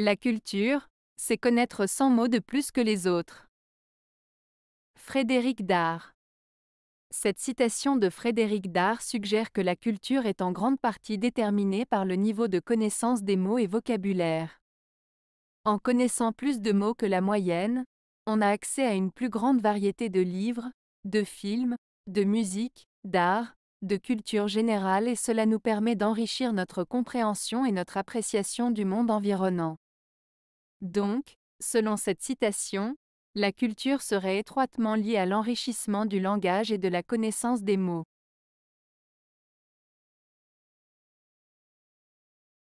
La culture, c'est connaître 100 mots de plus que les autres. Frédéric Dard Cette citation de Frédéric Dard suggère que la culture est en grande partie déterminée par le niveau de connaissance des mots et vocabulaire. En connaissant plus de mots que la moyenne, on a accès à une plus grande variété de livres, de films, de musique, d'art, de culture générale et cela nous permet d'enrichir notre compréhension et notre appréciation du monde environnant. Donc, selon cette citation, la culture serait étroitement liée à l'enrichissement du langage et de la connaissance des mots.